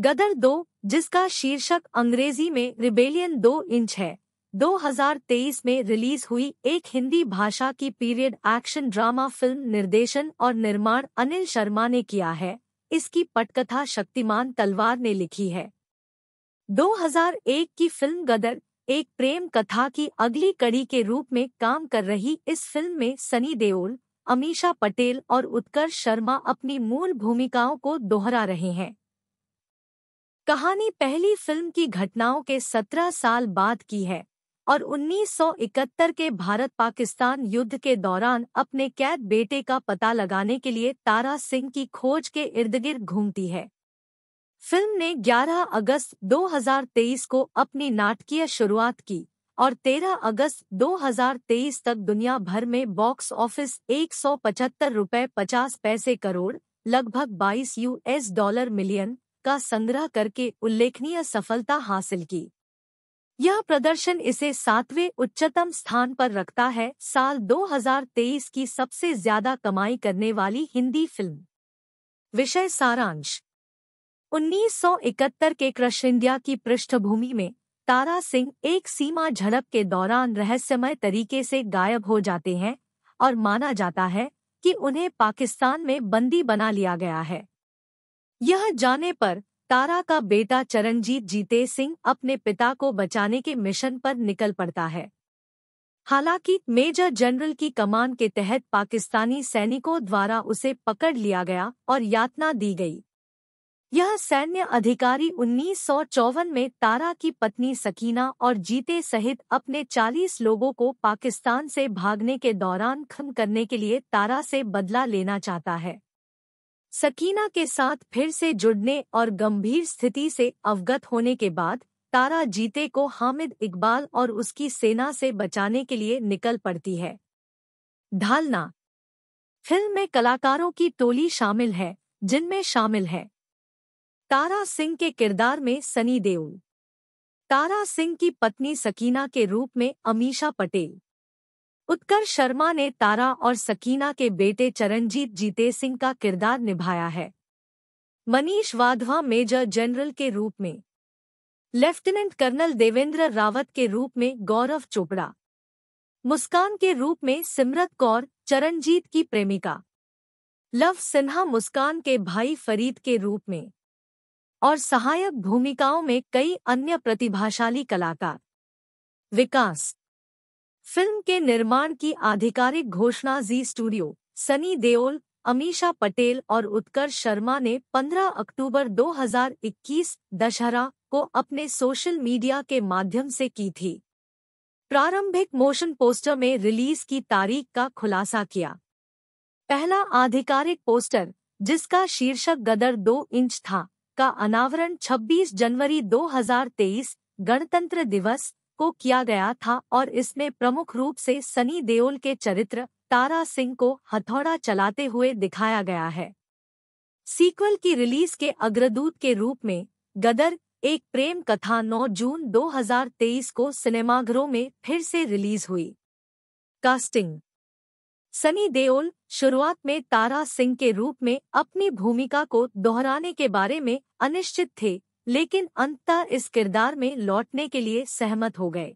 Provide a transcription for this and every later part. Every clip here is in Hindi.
गदर दो जिसका शीर्षक अंग्रेजी में रिबेलियन दो इंच है 2023 में रिलीज हुई एक हिंदी भाषा की पीरियड एक्शन ड्रामा फिल्म निर्देशन और निर्माण अनिल शर्मा ने किया है इसकी पटकथा शक्तिमान तलवार ने लिखी है 2001 की फिल्म गदर एक प्रेम कथा की अगली कड़ी के रूप में काम कर रही इस फिल्म में सनी देओल अमीशा पटेल और उत्कर्ष शर्मा अपनी मूल भूमिकाओं को दोहरा रहे हैं कहानी पहली फिल्म की घटनाओं के 17 साल बाद की है और 1971 के भारत पाकिस्तान युद्ध के दौरान अपने कैद बेटे का पता लगाने के लिए तारा सिंह की खोज के इर्द गिर्द घूमती है फिल्म ने 11 अगस्त 2023 को अपनी नाटकीय शुरुआत की और 13 अगस्त 2023 तक दुनिया भर में बॉक्स ऑफिस एक सौ पचहत्तर रुपये पचास पैसे करोड़ लगभग 22 यूएस डॉलर मिलियन का संग्रह करके उल्लेखनीय सफलता हासिल की यह प्रदर्शन इसे सातवें उच्चतम स्थान पर रखता है साल 2023 की सबसे ज्यादा कमाई करने वाली हिंदी फिल्म विषय सारांश 1971 के क्रश इंडिया की पृष्ठभूमि में तारा सिंह एक सीमा झड़प के दौरान रहस्यमय तरीके से गायब हो जाते हैं और माना जाता है कि उन्हें पाकिस्तान में बंदी बना लिया गया है यह जाने पर तारा का बेटा चरणजीत जीते सिंह अपने पिता को बचाने के मिशन पर निकल पड़ता है हालांकि मेजर जनरल की कमान के तहत पाकिस्तानी सैनिकों द्वारा उसे पकड़ लिया गया और यातना दी गई यह सैन्य अधिकारी उन्नीस में तारा की पत्नी सकीना और जीते सहित अपने 40 लोगों को पाकिस्तान से भागने के दौरान खम करने के लिए तारा से बदला लेना चाहता है सकीना के साथ फिर से जुड़ने और गंभीर स्थिति से अवगत होने के बाद तारा जीते को हामिद इकबाल और उसकी सेना से बचाने के लिए निकल पड़ती है ढालना फिल्म में कलाकारों की टोली शामिल है जिनमें शामिल है तारा सिंह के किरदार में सनी देओल तारा सिंह की पत्नी सकीना के रूप में अमीशा पटेल उत्कर्ष शर्मा ने तारा और सकीना के बेटे चरणजीत जीते सिंह का किरदार निभाया है मनीष वाधवा मेजर जनरल के रूप में लेफ्टिनेंट कर्नल देवेंद्र रावत के रूप में गौरव चोपड़ा मुस्कान के रूप में सिमरत कौर चरणजीत की प्रेमिका लव सिन्हा मुस्कान के भाई फरीद के रूप में और सहायक भूमिकाओं में कई अन्य प्रतिभाशाली कलाकार विकास फिल्म के निर्माण की आधिकारिक घोषणा जी स्टूडियो सनी देओल अमीशा पटेल और उत्कर्ष शर्मा ने 15 अक्टूबर 2021 दशहरा को अपने सोशल मीडिया के माध्यम से की थी प्रारंभिक मोशन पोस्टर में रिलीज की तारीख का खुलासा किया पहला आधिकारिक पोस्टर जिसका शीर्षक गदर दो इंच था का अनावरण 26 जनवरी 2023 गणतंत्र दिवस को किया गया था और इसमें प्रमुख रूप से सनी देओल के चरित्र तारा सिंह को हथौड़ा चलाते हुए दिखाया गया है सीक्वल की रिलीज के अग्रदूत के रूप में गदर एक प्रेम कथा 9 जून 2023 को सिनेमाघरों में फिर से रिलीज हुई कास्टिंग सनी देओल शुरुआत में तारा सिंह के रूप में अपनी भूमिका को दोहराने के बारे में अनिश्चित थे लेकिन अंततः इस किरदार में लौटने के लिए सहमत हो गए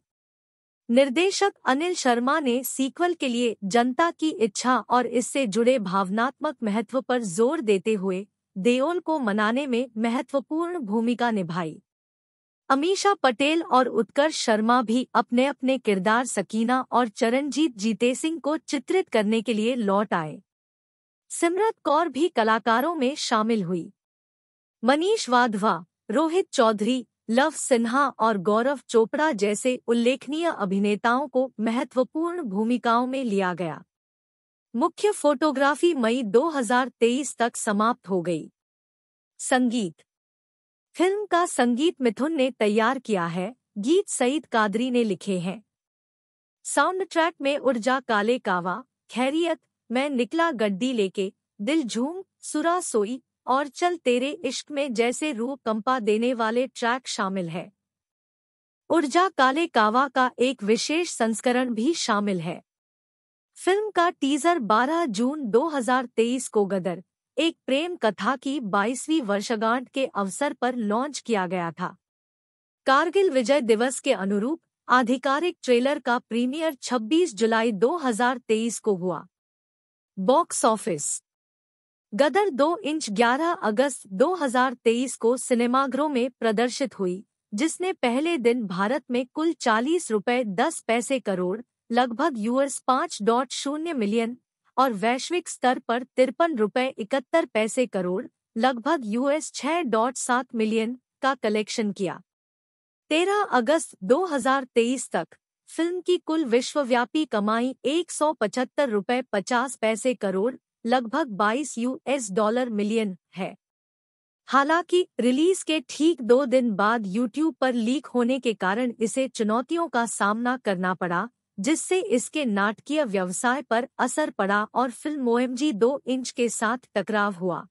निर्देशक अनिल शर्मा ने सीक्वल के लिए जनता की इच्छा और इससे जुड़े भावनात्मक महत्व पर जोर देते हुए देओल को मनाने में महत्वपूर्ण भूमिका निभाई अमीशा पटेल और उत्कर्ष शर्मा भी अपने अपने किरदार सकीना और चरणजीत जीते सिंह को चित्रित करने के लिए लौट आए सिमरत कौर भी कलाकारों में शामिल हुई मनीष वाधवा रोहित चौधरी लव सिन्हा और गौरव चोपड़ा जैसे उल्लेखनीय अभिनेताओं को महत्वपूर्ण भूमिकाओं में लिया गया मुख्य फोटोग्राफी मई 2023 तक समाप्त हो गई संगीत फिल्म का संगीत मिथुन ने तैयार किया है गीत सईद कादरी ने लिखे हैं साउंड ट्रैक में ऊर्जा काले कावा खैरियत मैं निकला गड्डी लेके दिल झूम सुरा सोई और चल तेरे इश्क में जैसे रूह कंपा देने वाले ट्रैक शामिल है ऊर्जा काले कावा का एक विशेष संस्करण भी शामिल है फिल्म का टीजर 12 जून 2023 को गदर एक प्रेम कथा की 22वीं वर्षगांठ के अवसर पर लॉन्च किया गया था कारगिल विजय दिवस के अनुरूप आधिकारिक ट्रेलर का प्रीमियर 26 जुलाई 2023 को हुआ बॉक्स ऑफिस गदर 2 इंच 11 अगस्त 2023 को सिनेमाघरों में प्रदर्शित हुई जिसने पहले दिन भारत में कुल चालीस रुपये दस पैसे करोड़ लगभग यूएस पाँच डॉट शून्य मिलियन और वैश्विक स्तर पर तिरपन रुपये इकहत्तर पैसे करोड़ लगभग यूएस छः डॉट सात मिलियन का कलेक्शन किया 13 अगस्त 2023 तक फिल्म की कुल विश्वव्यापी कमाई एक सौ पचहत्तर रुपये पचास पैसे करोड़ लगभग 22 यूएस डॉलर मिलियन है हालांकि रिलीज के ठीक दो दिन बाद यूट्यूब पर लीक होने के कारण इसे चुनौतियों का सामना करना पड़ा जिससे इसके नाटकीय व्यवसाय पर असर पड़ा और फिल्म ओएमजी दो इंच के साथ टकराव हुआ